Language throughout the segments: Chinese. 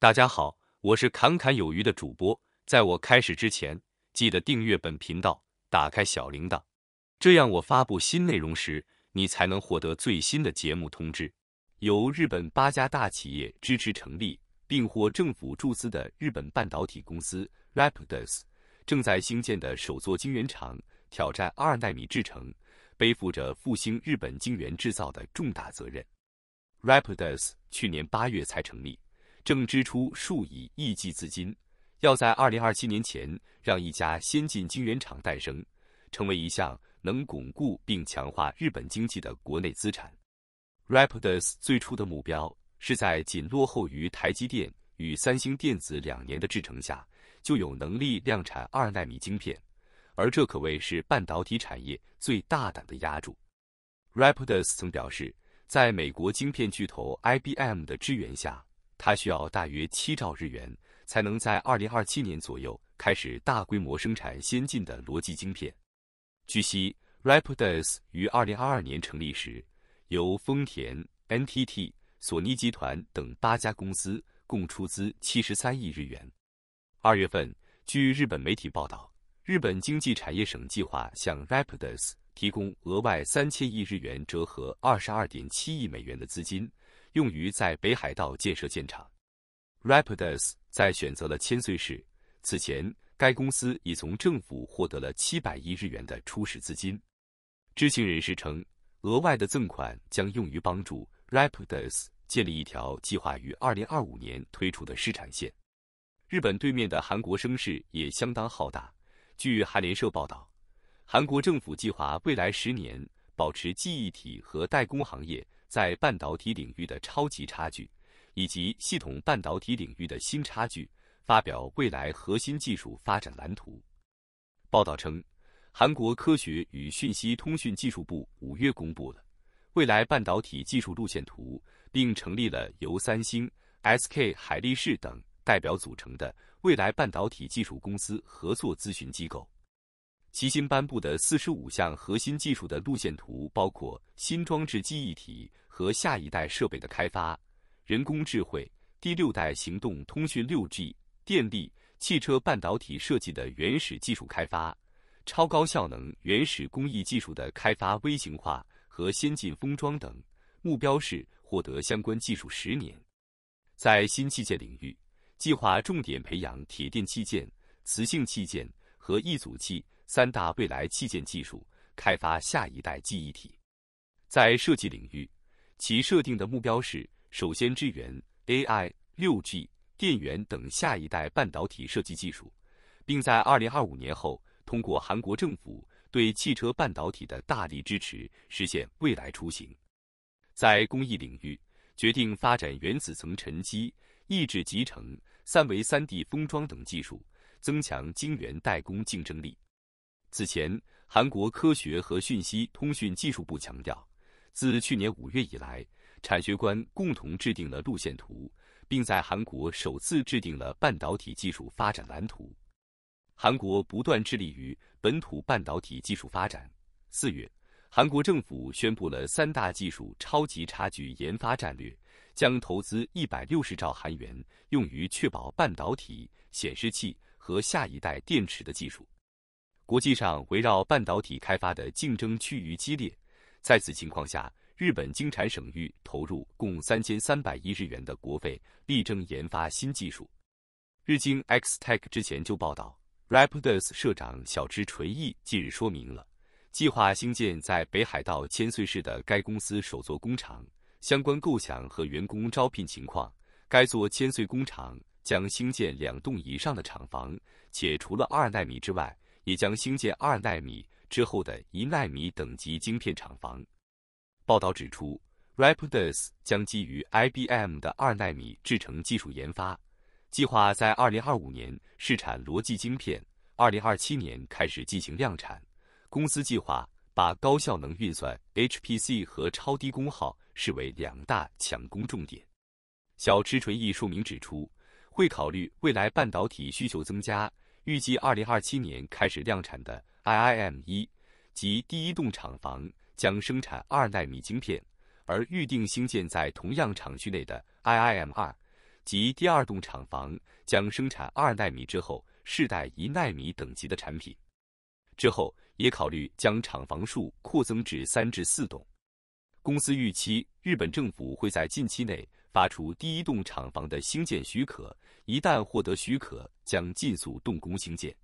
大家好，我是侃侃有余的主播。在我开始之前，记得订阅本频道，打开小铃铛，这样我发布新内容时，你才能获得最新的节目通知。由日本八家大企业支持成立并获政府注资的日本半导体公司 Rapidus，正在兴建的首座晶圆厂挑战二纳米制程，背负着复兴日本晶圆制造的重大责任。Rapidus 去年八月才成立。正支出数以亿计资金，要在2027年前让一家先进晶圆厂诞生，成为一项能巩固并强化日本经济的国内资产。r a p i d u s 最初的目标是在仅落后于台积电与三星电子两年的制程下，就有能力量产二纳米晶片，而这可谓是半导体产业最大胆的压注。r a p i d u s 曾表示，在美国晶片巨头 IBM 的支援下。它需要大约七兆日元，才能在二零二七年左右开始大规模生产先进的逻辑晶片。据悉，Rapidus 于二零二二年成立时，由丰田、NTT、索尼集团等八家公司共出资七十三亿日元。二月份，据日本媒体报道，日本经济产业省计划向 Rapidus 提供额外三千亿日元（折合二十二点七亿美元）的资金。用于在北海道建设建厂。Rapidus 在选择了千岁市。此前，该公司已从政府获得了七百亿日元的初始资金。知情人士称，额外的赠款将用于帮助 Rapidus 建立一条计划于二零二五年推出的试产线。日本对面的韩国声势也相当浩大。据韩联社报道，韩国政府计划未来十年保持记忆体和代工行业。在半导体领域的超级差距，以及系统半导体领域的新差距，发表未来核心技术发展蓝图。报道称，韩国科学与信息通讯技术部五月公布了未来半导体技术路线图，并成立了由三星、SK 海力士等代表组成的未来半导体技术公司合作咨询机构。其新颁布的四十五项核心技术的路线图包括新装置记忆体。和下一代设备的开发，人工智慧、第六代行动通讯 （6G）、电力、汽车、半导体设计的原始技术开发、超高效能原始工艺技术的开发、微型化和先进封装等目标是获得相关技术十年。在新器件领域，计划重点培养铁电器件、磁性器件和一阻器三大未来器件技术，开发下一代记忆体。在设计领域，其设定的目标是，首先支援 AI、六 G、电源等下一代半导体设计技术，并在二零二五年后，通过韩国政府对汽车半导体的大力支持，实现未来出行。在工艺领域，决定发展原子层沉积、抑制集成、三维三 D 封装等技术，增强晶圆代工竞争力。此前，韩国科学和信息通讯技术部强调。自去年五月以来，产学官共同制定了路线图，并在韩国首次制定了半导体技术发展蓝图。韩国不断致力于本土半导体技术发展。四月，韩国政府宣布了三大技术超级差距研发战略，将投资一百六十兆韩元，用于确保半导体、显示器和下一代电池的技术。国际上围绕半导体开发的竞争趋于激烈。在此情况下，日本经产省域投入共三千三百亿日元的国费，力争研发新技术。日经 X Tech 之前就报道，Rapidus 社长小池纯义近日说明了计划兴建在北海道千岁市的该公司首座工厂相关构想和员工招聘情况。该座千岁工厂将兴建两栋以上的厂房，且除了二纳米之外，也将兴建二纳米。之后的一纳米等级晶片厂房。报道指出，Rapidus 将基于 IBM 的二纳米制成技术研发计划，在二零二五年试产逻辑晶片，二零二七年开始进行量产。公司计划把高效能运算 HPC 和超低功耗视为两大强攻重点。小池纯一说明指出，会考虑未来半导体需求增加，预计二零二七年开始量产的。IIM 一及第一栋厂房将生产二纳米晶片，而预定兴建在同样厂区内的 IIM 二及第二栋厂房将生产二纳米之后世代一纳米等级的产品。之后也考虑将厂房数扩增至三至四栋。公司预期日本政府会在近期内发出第一栋厂房的兴建许可，一旦获得许可，将尽速动工兴建。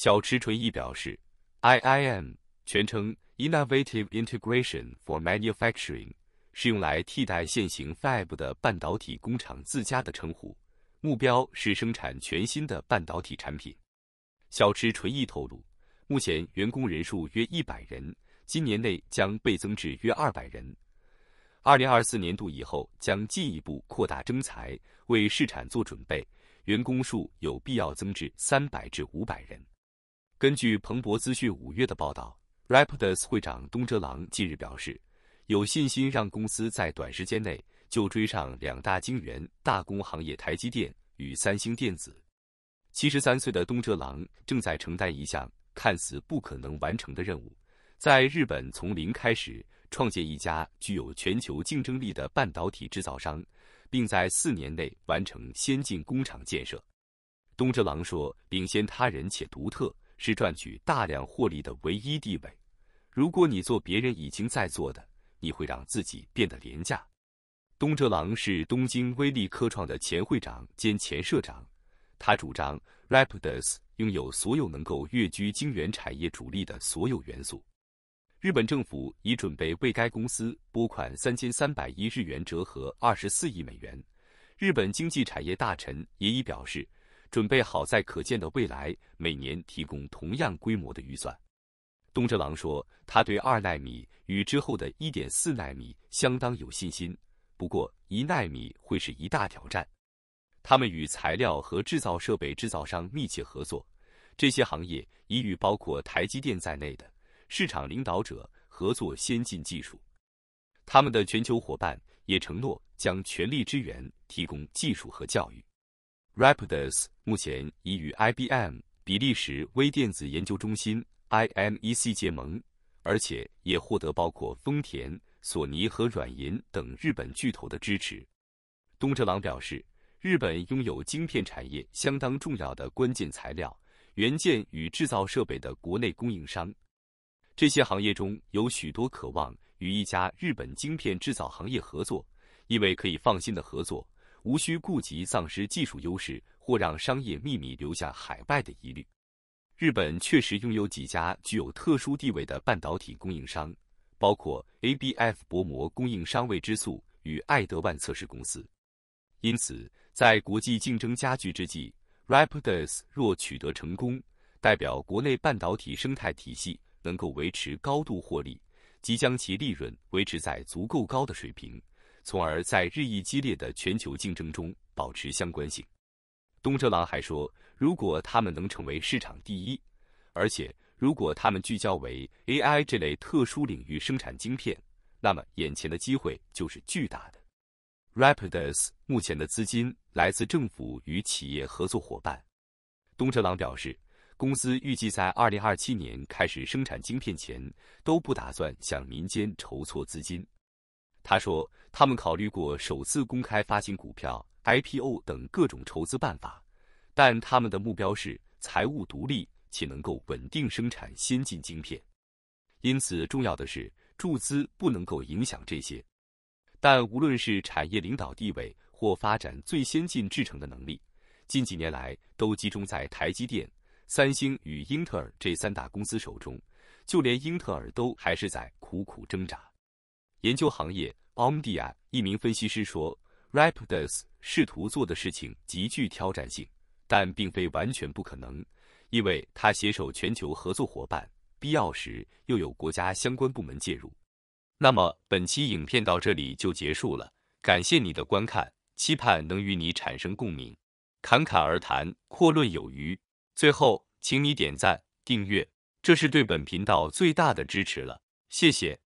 小池纯一表示，IIM 全称 Innovative Integration for Manufacturing，是用来替代现行 Fab 的半导体工厂自家的称呼。目标是生产全新的半导体产品。小池纯一透露，目前员工人数约一百人，今年内将倍增至约二百人。二零二四年度以后将进一步扩大征才，为市产做准备，员工数有必要增至三百至五百人。根据彭博资讯五月的报道，Rapidus 会长东哲郎近日表示，有信心让公司在短时间内就追上两大晶圆大工行业台积电与三星电子。七十三岁的东哲郎正在承担一项看似不可能完成的任务：在日本从零开始创建一家具有全球竞争力的半导体制造商，并在四年内完成先进工厂建设。东哲郎说：“领先他人且独特。”是赚取大量获利的唯一地位。如果你做别人已经在做的，你会让自己变得廉价。东哲郎是东京威力科创的前会长兼前社长，他主张 Rapidus 拥有所有能够跃居晶圆产业主力的所有元素。日本政府已准备为该公司拨款三千三百亿日元，折合二十四亿美元。日本经济产业大臣也已表示。准备好在可见的未来每年提供同样规模的预算，东哲郎说：“他对二纳米与之后的一点四纳米相当有信心，不过一纳米会是一大挑战。”他们与材料和制造设备制造商密切合作，这些行业已与包括台积电在内的市场领导者合作先进技术。他们的全球伙伴也承诺将全力支援，提供技术和教育。Rapidus 目前已与 IBM、比利时微电子研究中心 IMEC 结盟，而且也获得包括丰田、索尼和软银等日本巨头的支持。东哲郎表示，日本拥有晶片产业相当重要的关键材料、元件与制造设备的国内供应商，这些行业中有许多渴望与一家日本晶片制造行业合作，因为可以放心的合作。无需顾及丧失技术优势或让商业秘密流向海外的疑虑。日本确实拥有几家具有特殊地位的半导体供应商，包括 ABF 薄膜供应商未知素与爱德万测试公司。因此，在国际竞争加剧之际，Rapidus 若取得成功，代表国内半导体生态体系能够维持高度获利，即将其利润维持在足够高的水平。从而在日益激烈的全球竞争中保持相关性。东哲郎还说，如果他们能成为市场第一，而且如果他们聚焦为 AI 这类特殊领域生产晶片，那么眼前的机会就是巨大的。Rapidus 目前的资金来自政府与企业合作伙伴。东哲郎表示，公司预计在2027年开始生产晶片前，都不打算向民间筹措资金。他说，他们考虑过首次公开发行股票 （IPO） 等各种筹资办法，但他们的目标是财务独立且能够稳定生产先进晶片。因此，重要的是注资不能够影响这些。但无论是产业领导地位或发展最先进制程的能力，近几年来都集中在台积电、三星与英特尔这三大公司手中。就连英特尔都还是在苦苦挣扎。研究行业，Omnia 一名分析师说 r a p i d u s 试图做的事情极具挑战性，但并非完全不可能，因为他携手全球合作伙伴，必要时又有国家相关部门介入。”那么本期影片到这里就结束了，感谢你的观看，期盼能与你产生共鸣。侃侃而谈，阔论有余。最后，请你点赞、订阅，这是对本频道最大的支持了，谢谢。